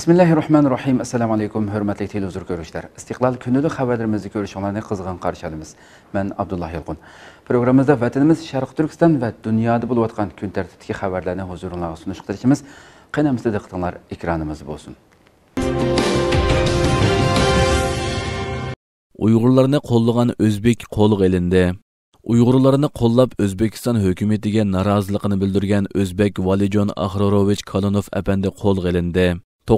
bismillahi rohmanir rohim assalomu alaykum hurmatli televizor ko'ruvchilar istiqlol kunlik xabarlarimizni ko'rishinglarni qizg'in qarshi olamiz man abdulloh yolqin programmamizda vatanimiz sharq turkiston va dunyoda bo'layotgan kun tartibidagi xabarlarni huzuringlarga sunish qilishimiz qaynamizda diqqatinglar ekranimiz bo'lsin uyg'urlarni qo'llagan o'zbek qo'lga ilindi uyg'urlarni qo'llab o'zbekiston hukumatiga noroziligini bildirgan o'zbek valijon axrorovich kalonov apandi qo'lga ilindi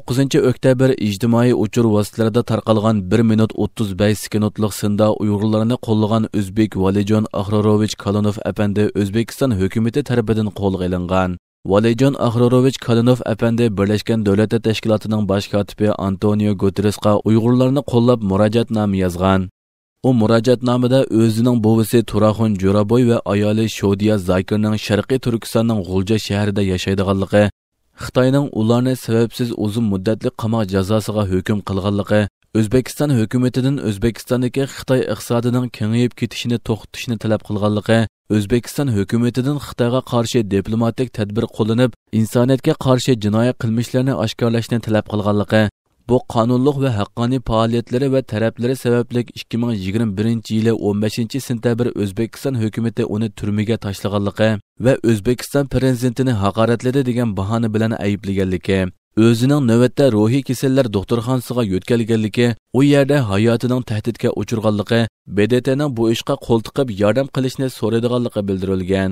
9-нче октябр иҗтимаи учур вакытларында таркалган 1 минут 35 секундлык сында уйгырларны коллаган өзбек Валиҗон Ахрорович Калонов әпәнде Өзбекстан хөкүмәте тарафыдан колга алынган. Валиҗон Ахрорович Калонов әпәнде Берләшкән дәүләт тәшкилатының баш катибы Антонио Гутересқа уйгырларны коллап мөрәҗәт намы язган. У мөрәҗәт намында өзенең бувысы Турахун Жорабой ва аялы Шодия Закирның Шәрқи Туркстанның Гулҗа шәһәрендә яшәйдиганлыгы xitoyning ularni sababsiz uzun muddatli qamoq jazosiga hukm qilganligi o'zbekiston hukumatidan o'zbekistondagi xitoy iqtisodining kengayib ketishini to'xtatishni talab qilganligi o'zbekiston hukumatidan xitoyga qarshi diplomatik tadbir qo'llanib insoniyatga qarshi jinoiy qilmishlarni oshkorlashni talab qilganligi bu qonunliq va haqqoniy faoliyatlari va taraflari sababli 2021 yili 15 sentabr o'zbekiston hukumati uni turmaga tashlaganligi va o'zbekiston prezidentini haqoratladi degan bahona bilan ayblaganligi o'zining navbatda ruhiy kasallar doktorxonasiga yo'tkalganligi u yerda hayotining tahdidga uchirganligi bdtning bu ishga qo'l tiqib yordam qilishni so'raydiganligi bildirilgan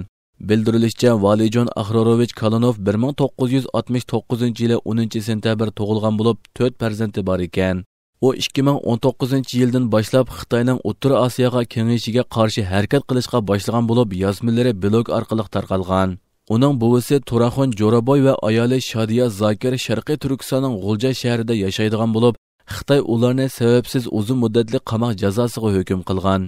bildirilishicha valijon axrorovich kalinov 1969 yili 10 sentabr tug'ilgan bo'lib 4 farzandi bor ekan u 2019 yildan boshlab xitoyning o'rta osiyoga kengayishiga qarshi harakat qilishga boshlagan bo'lib yozmalari blog orqali tarqalgan uning buvisi turaxon jo'raboy va ayoli shodiya zokir sharqiy turkistonning g'ulja shahrida yashaydigan bo'lib xitoy ularni sababsiz uzun muddatli qamoq jazosiga hukm qilgan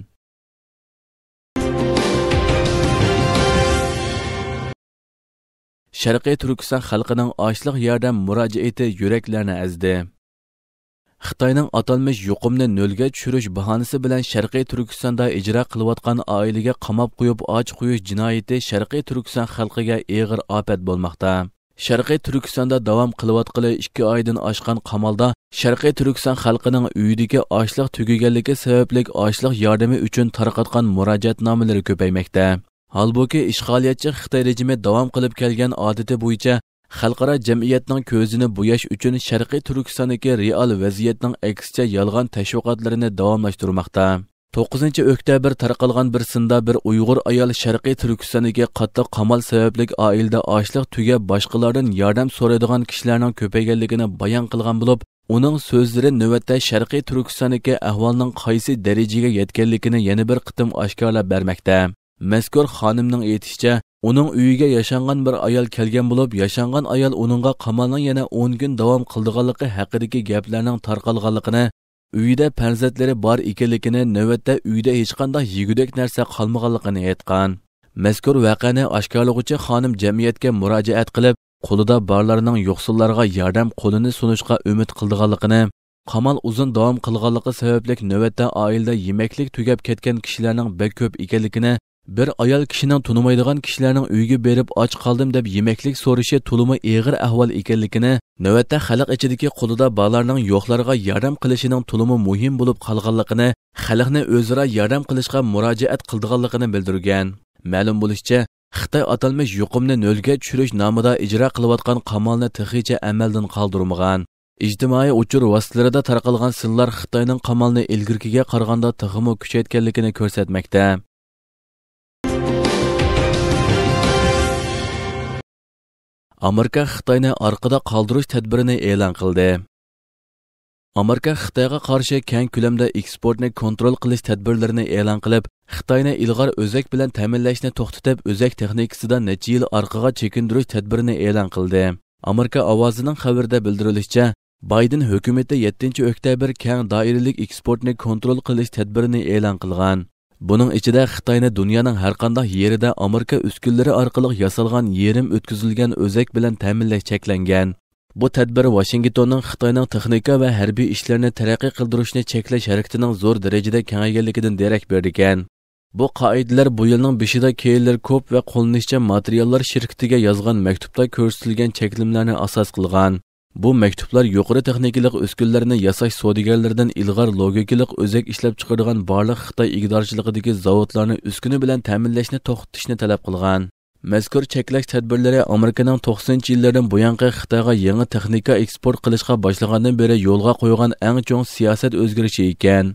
sharqiy Түркістан xalqining ochliq yordam murojaati yuraklarni azdi Xitoyning atalmish yuqumni nolga tushirish bahonasi bilan Sharqiy Turkistonda ijro qilayotgan oilaga qamab qo'yib och qo'yish jinoyati Sharqiy Turkiston xalqiga og'ir ofat bo'lmoqda. Sharqiy Turkistonda davom qilayotgani 2 oydan oshgan qamalda Sharqiy Turkiston xalqining uyidagi ochliq tugaganligi sababli ochliq yordami uchun tarqatgan murojaatnomalar ko'paymoqda. Halbuki işğaliyetçi Xitay rejimi davam qilib kelgan odati bo'yicha xalqaro jamiyatning ko'zini bo'yash uchun Sharqiy Turkistondagi real vaziyatning aksicha yolg'on tashviqotlarini davomlashtirmoqda. 9 oktyabr tarqalgan bir sinda bir Uyg'ur ayol Sharqiy Turkistondagi qattiq qamal sababli oilada ochliq tugab boshqalardan yordam so'raydigan kishilarning ko'payganligini bayon qilgan bo'lib, uning so'zlari navbatda Sharqiy Turkistondagi ahvolning qaysi darajaga yetganligini yana bir qitim oshkorlab bermoqda. mazkur xonimning aytishicha uning uyiga yashangan bir ayol kelgan bo'lib yashangan ayol uningga qamalning yana 10 kun davom qildiganligi haqidagi gaplarning tarqalganligini uyida farzandlari bor ekanligini navbatda uyda hech qanday yegudak narsa qolmaganligini aytgan mazkur voqeani oshkorlag'uvchi xonim jamiyatga murojaat qilib qo'lida borlarning yo'qsullarga yordam qo'lini sunishga umid qildiganligini qamal uzun davom qilganligi sababli navbatda oilada yemaklik tugab ketgan kishilarning bak ko'p ekanligini Bir ayol kishining tunimaydigan kishilarning uyiga berib och qoldim deb yemeklik so'rashi to'limi eg'ir ahvol ekanligini, navbatda xalq ichidagi qulida balalarning yo'qlarga yordam qilishining to'limi muhim bo'lib qolganligini, xalqni o'zaro yordam qilishga murojaat qildiganligini bildirgan. Ma'lum bo'lishicha, Xitoy atalmish yuqumni nolga tushirish nomida ijro qilayotgan qamolni texicha amaldan qoldirmagan. ijtimoiy uchur vositalarida tarqalgan sinlar xitoyning qamolni ilgirkiga qaraganda tiximi kuchaytganligini ko'rsatmoqda Amerika Xitoyni orqada qoldirish tadbirini e'lon qildi. Amerika Xitoyga qarshi keng ko'lamda eksportni контроль qilish tadbirlarini e'lon qilib, Xitoyni ilg'or o'zak bilan ta'minlashni to'xtatib, o'zak texnikasida necha yil orqaga chekindirish tadbirini e'lon qildi. Америка ovozining xabarida bildirilishicha, Байден hukumati 7 oktyabr keng doiralik eksportni kontrol qilish tadbirini e'lon qilgan. Bunun içində Xitayni dünyanın hər qanday yerində Amerika üskünləri arqalıq yasalğan yerim ötküzülgən özək bilan təminləş çəkləngan. Bu tədbir Washingtonның Xitayning texnika və hərbi işlərini tərəqqi qıldırışını çəkləş hərəkətinin zor dərəcədə kengayganligidan derak berdigan. Bu qoidalar bu yilning beshida Keller Ko'p va qo'llanishcha materiallar shirkatiga yozgan maktubda ko'rsatilgan cheklimlarni asos qilgan. bu maktublar yuqori texnikalik uskunlarni yasash savdogarlaridan ilg'or logikalik o'zak ishlab chiqarilgan barliq xitoy iqtidorchiligidagi zavodlarni uskuna bilan ta'minlashni to'xtatishni talab qilgan mazkur cheklash tadbirlari amerikaning 90 yillardan buyongi xitoyga yangi texnika eksport qilishga boshlagandan beri yo'lga qo'ygan eng chong siyosat o'zgarishi ekan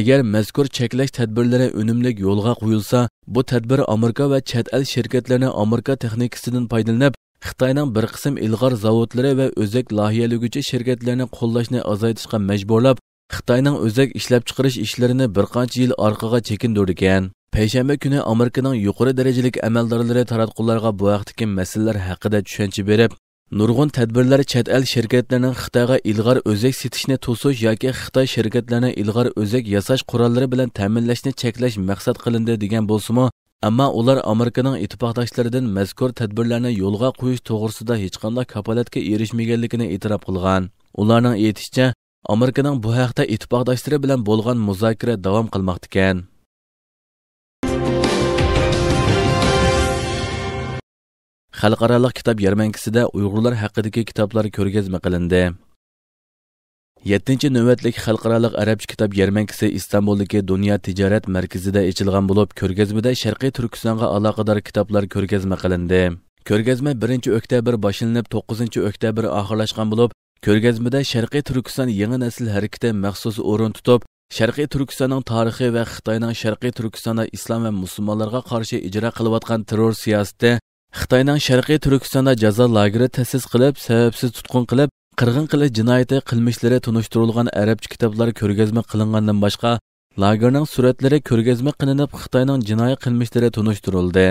agar mazkur cheklash tadbirlari unumli yo'lga qo'yilsa bu tadbir amerika va chet el shirkatlarini amerika texnikasidan foydalanib xitoyning bir qism ilg'or zavodlari va o'zak loyihalaguvchi shirkatlarni qo'llashni azaytishga majburlab xitoyning o'zak ishlab chiqarish ishlarini bir qancha yil orqaga chekindirgan payshanba kuni amerikaning yuqori darajalik amaldorlari taratqularga bu vaqtdagi masalalar haqida tushuncha berib nurg'un tadbirlar chet el shirkatlarining xitoyga ilg'or o'zak sitishni to'sish yoki xitoy shirkatlarini ilg'or o'zak yasash qurollari bilan ta'minlashni cheklash maqsad qilindi degan bo'lsimi ammo ular amerikaning ittifoqdoshlaridan mazkur tadbirlarni yo'lga qo'yish to'g'risida hech qanday kafolatga erishmaganligini e'tirof qilgan. Ularning aytishicha, Amerikaning bu haqda ittifoqdoshlari bilan bo'lgan muzokara davom qilmoqda ekan. Xalqaro kitob yarmankasida Uyg'urlar haqidagi kitoblar ko'rgazma qilindi. 7-нче navbatlik xalqaro arabcha kitob yarmarkasi Istanbuldagi Dunyo tijorat markazida ochilgan bo'lib, ko'rgazmada Sharqiy Turkistonga aloqador kitoblar ko'rgazma qilindi. Ko'rgazma 1-oktyabr boshlanib, 9-oktyabr oxirlashgan bo'lib, ko'rgazmada Sharqiy Turkiston yangi nasl harakati maxsus o'rin tutib, Sharqiy Turkistonning tarixi va Xitoyning Sharqiy Turkistonda islom va musulmonlarga qarshi ijro qilayotgan terror siyosati Xitoyning Sharqiy Turkistonda jazo lageri ta'sis qilib, sababsiz tutqun qilib, qirg'in qilish jinoyati qilmishlari tunishtirilgan arabcha kitoblar ko'rgazma qilingandan boshqa lagerning suratlari ko'rgazma qilinib xitoyning jinoiy qilmishlari tunishtirildi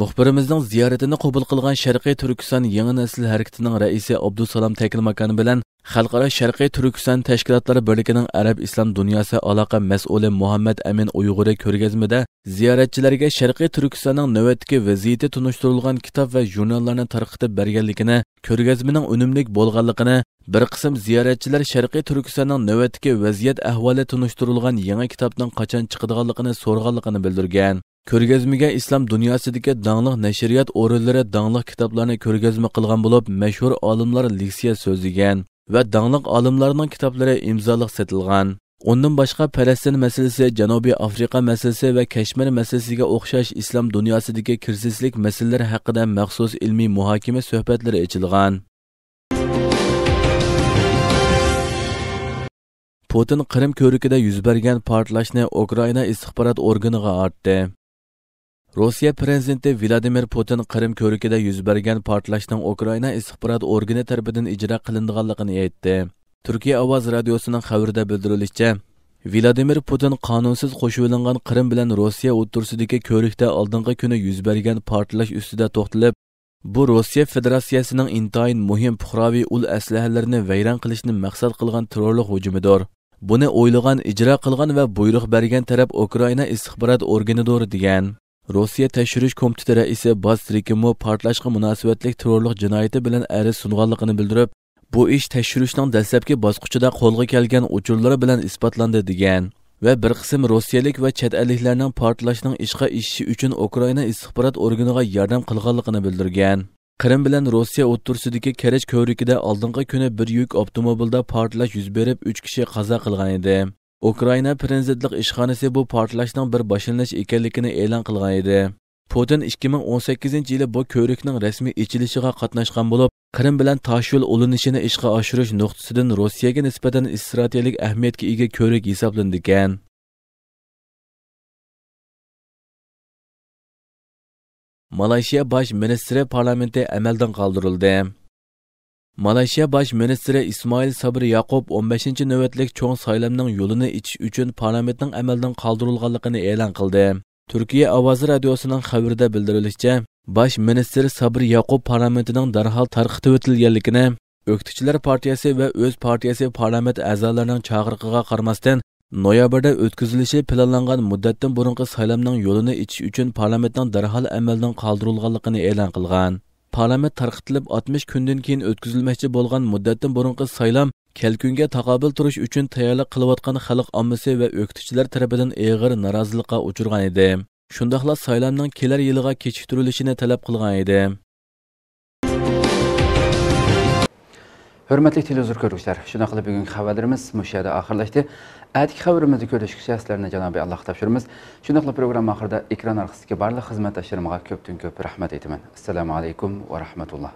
muxbirimizning ziyoratini qabul qilgan sharqiy turkiston yangi nasl harakatining raisi abdusalom takilmakan bilan xalqaro sharqiy turkiston tashkilotlari birligining arab islom dunyosi aloqa mas'uli muhammad amin uyg'uri ko'rgazmada ziyoratchilarga sharqiy turkistonning navbatdagi vaziyati tunishtirilgan kitob va jurnallarni tarqitib berganligini ko'rgazmaning unumlik bo'lganligini bir qism ziyoratchilar sharqiy turkistonning navbatdagi vaziyat ahvoli tunishtirilgan yangi kitobning qachon chiqadiganligini so'rganligini bildirgan ko'rgazmaga islom dunyosidagi dangliq nashriyot o'rinlari dangliq kitoblarni ko'rgazma qilgan bo'lib mashhur olimlar leksiya so'zlagan va dangliq olimlarning kitoblari imzoliq setilgan undan boshqa falastin masalasi janubiy afrika masalasi va kashmir masalasiga o'xshash islom dunyosidagi kirsizlik masalalari haqida maxsus ilmiy muhokama suhbatlari ichilgan putin qirim ko'rikida yuz bergan portlashni ukraina istixborot organiga artdi rossiya prezidenti vladimir putin qrim ko'rikida yuz bergan portlashning ukraina istixborot organi tarafidan ijro qilinganligini aytdi turkiya ovoz radiosining xabarida bildirilishicha vladimir putin qonunsiz qo'shilingan qrim bilan rossiya o'tursidagi ko'rikda oldingi kuni yuz bergan portlash ustida to'xtalib bu rossiya federatsiyasining intayin muhim puhroviy ul aslahalarini vayron qilishni maqsad qilgan terrorlik hujumidir buni o'ylagan ijro qilgan va buyruq bergan taraf ukraina istixborot organidir degan rossiya tashirish komiteti raisi trikimo portlashga munosabatli terrorlik jinoyati bilan aris sunganligini bildirib bu ish tashirishning dastlabki bosqichida qo'lga kelgan uchurlari bilan isbotlandi degan va bir qism rossiyalik va chet elliklarning portlashning ishga ishishi uchun ukraina istixborot organiga yordam qilganligini bildirgan qrim bilan rossiya o'ttursidagi kerech ko'vrikida oldingi kuni bir yuk avtomobilda portlash yuz berib uch kishi qazo qilgan edi ukraina prezidentlik ishxonasi bu portlashning bir boshlanish ekanligini e'lon qilgan edi putin 2018 yili bu ko'rikning rasmiy ichilishiga qatnashgan bo'lib qrim bilan tashyo'l ulinishini ishga oshirish nuqtasidan rossiyaga nisbatan strategik ahamiyatga ega ko'rik hisoblandi ekan malayziya bosh ministri parlamenti amaldan qoldirildi malayziya bosh ministri İsmail sabri yaqub 15 navbatlik cho'ng saylamning yo'lini ichish uchun parlamentning amaldan qoldirilganligini e'lon qildi turkiya ovozi radiosining xabarida bildirilishicha bosh ministr Sabır yaqub parlamentining darhol tarqitib o'tilganligini o'qituvchilar partiyasi va o'z partiyasi parlament a'zolarining chaqirig'iga qaramasdan noyabrda o'tkazilishi planlangan muddatdan burungi saylamning yo'lini ichish uchun parlamentning darhol amaldan qoldirilganligini e'lon qilgan parlament tarqitilib 60 kundan keyin o'tkazilmoqchi bo'lgan muddatdan burunqi saylam kelkunga taqobil turish uchun tayyorlik qilayotgan xalq ommasi va o'qituvchilar tarafidan og'ir norozilikqa uchirgan edi shundoqla saylamning kelar yiliga kechiktirilishini talab qilgan edi Hörmətli televizor görüşlər, şuna qılıb bugün xəbərlərimiz müşəyədə axırlaşdı. Ədik xəbərimizi görüşkü şəhslərinə Cənab-ı Allah tapşırmız. Şuna qılıb proqram axırda ekran arxısındakı barlıq xizmətdaşlarıma köptün köp rəhmət etmən. Assalamu aleykum və rəhmətullah.